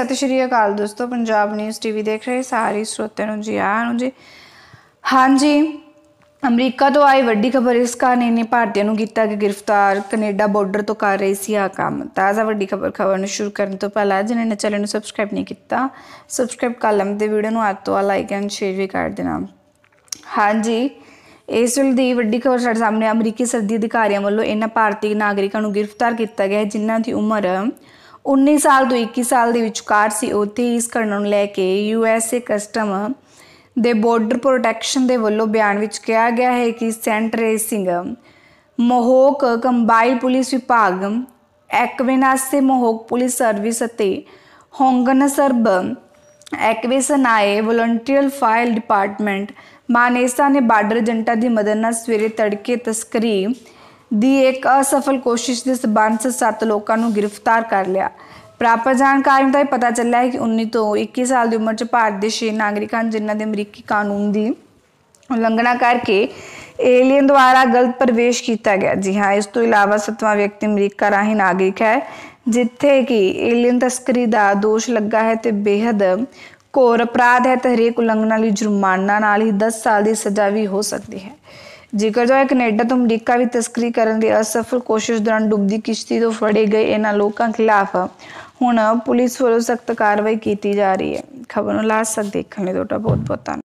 ਸਤਿ ਸ਼੍ਰੀ ਅਕਾਲ ਦੋਸਤੋ Punjab news TV ਦੇਖ ਰਹੇ ਸਾਰੇ ਸਰੋਤਿਆਂ ਨੂੰ ਜੀ ਆਇਆਂ ਨੂੰ ਜੀ ਹਾਂਜੀ ਅਮਰੀਕਾ ਤੋਂ ਆਈ ਵੱਡੀ ਖਬਰ ਇਸ ਕਾ ਨੇ ਭਾਰਤੀਆਂ ਨੂੰ ਕੀਤਾ ਕਿ ਗ੍ਰਿਫਤਾਰ ਕੈਨੇਡਾ ਬਾਰਡਰ ਤੋਂ ਕਰ ਰਹੀ ਸੀ ਆ ਕੰਮ ਤਾਜ਼ਾ ਵੱਡੀ ਖਬਰ ਖਬਰ ਨੂੰ ਸ਼ੁਰੂ ਕਰਨ ਤੋਂ ਪਹਿਲਾਂ ਜਿਨ੍ਹਾਂ ਨੇ ਚੈਨਲ ਨੂੰ ਸਬਸਕ੍ਰਾਈਬ ਨਹੀਂ ਕੀਤਾ ਸਬਸਕ੍ਰਾਈਬ ਕਰ ਲਮ ਤੇ ਵੀਡੀਓ ਨੂੰ ਅੱਜ ਤੋਂ ਲਾਈਕ ਐਂਡ ਸ਼ੇਅਰ ਵੀ ਕਰ ਦੇਣਾ ਹਾਂਜੀ ਇਸ ਵੇਲੇ ਦੀ ਵੱਡੀ ਖਬਰ ਸਾਡੇ ਸਾਹਮਣੇ ਅਮਰੀਕੀ ਸਰਦੀ ਅਧਿਕਾਰੀਆਂ ਵੱਲੋਂ ਇਹਨਾਂ ਭਾਰਤੀ ਨਾਗਰਿਕਾਂ ਨੂੰ ਗ੍ਰਿਫਤਾਰ ਕੀਤਾ ਗਿਆ ਹੈ ਜਿਨ੍ਹਾਂ ਦੀ ਉਮਰ 19 ਸਾਲ ਤੋਂ 21 ਸਾਲ ਦੇ ਵਿਚਕਾਰ ਸੀ ਉੱਥੇ ਇਸ ਕਰਨ ਨੂੰ ਲੈ ਕੇ ਏ ਕਸਟਮ ਦੇ ਬਾਰਡਰ ਪ੍ਰੋਟੈਕਸ਼ਨ ਦੇ ਵੱਲੋਂ ਬਿਆਨ ਵਿੱਚ ਕਿਹਾ ਗਿਆ ਹੈ ਕਿ Saint Regis Mohawk combine police ਵਿਭਾਗ ਐਕਵੇਨਾਸੇ ਮੋਹੋਕ ਪੁਲਿਸ ਸਰਵਿਸ ਅਤੇ Hogansburg Akwesasne volunteer fire department Massena ਨੇ ਬਾਰਡਰ ਜੰਟਾ ਦੀ ਮਦਦ ਨਾਲ ਸਵੇਰੇ ਤੜਕੇ ਤਸਕਰੀ ਦੀ ਇੱਕ ਅਸਫਲ ਕੋਸ਼ਿਸ਼ ਦੇ ਸਬੰਧ ਵਿੱਚ ਸੱਤ ਲੋਕਾਂ ਨੂੰ ਗ੍ਰਿਫਤਾਰ ਕਰ ਲਿਆ ਪ੍ਰਾਪਤ ਜਾਣਕਾਰੀ ਮੁਤਾਬਕ ਪਤਾ ਚੱਲਿਆ ਹੈ ਕਿ 19 ਤੋਂ 21 ਸਾਲ ਦੀ ਉਮਰ 'ਚ ਭਾਰਤ ਦੇ ਛੇ ਨਾਗਰਿਕ ਹਨ ਜਿਨ੍ਹਾਂ ਦੇ ਅਮਰੀਕੀ ਕਾਨੂੰਨ ਦੀ ਉਲੰਘਣਾ ਕਰਕੇ ਏਲੀਅਨ ਦੁਆਰਾ ਗਲਤ ਪ੍ਰਵੇਸ਼ ਕੀਤਾ ਗਿਆ ਜੀ ਹਾਂ ਇਸ ਤੋਂ ਇਲਾਵਾ ਸਤਵਾਂ ਵਿਅਕਤੀ ਅਮਰੀਕਾ ਰਾਹੀਂ ਨਾਗਰਿਕ ਹੈ ਜਿੱਥੇ ਕਿ ਏਲੀਅਨ ਤਸਕਰੀ ਦਾ ਦੋਸ਼ ਲੱਗਾ ਹੈ ਤੇ ਬੇहद ਕੋਰ ਅਪਰਾਧ ਹੈ ਤੇ ਹਰੇਕ ਉਲੰਘਣਾ ਲਈ ਜੁਰਮਾਨਾ ਨਾਲ ਹੀ 10 ਸਾਲ ਦੀ ਸਜ਼ਾ ਵੀ ਹੋ ਸਕਦੀ ਹੈ ਜ਼ਿਕਰ ਜੋ ਕੈਨੇਡਾ ਤੋਂ ਅਮਰੀਕਾ ਵੀ ਤਸਕਰੀ ਕਰਨ ਦੀ ਅਸਫਲ ਕੋਸ਼ਿਸ਼ ਦੌਰਾਨ ਡੁੱਬਦੀ ਕਿਸ਼ਤੀ ਤੋਂ ਫੜੇ ਗਏ ਇਹਨਾਂ ਲੋਕਾਂ ਖਿਲਾਫ ਹੁਣ ਪੁਲਿਸ ਵੱਲੋਂ ਸਖਤ ਕਾਰਵਾਈ ਕੀਤੀ ਜਾ ਰਹੀ ਹੈ ਖਬਰ ਨੂੰ ਲਾਸਟ ਤੱਕ ਦੇਖਣ ਲਈ ਤੁਹਾਡਾ ਬਹੁਤ ਬਹੁਤ ਧੰਨਵਾਦ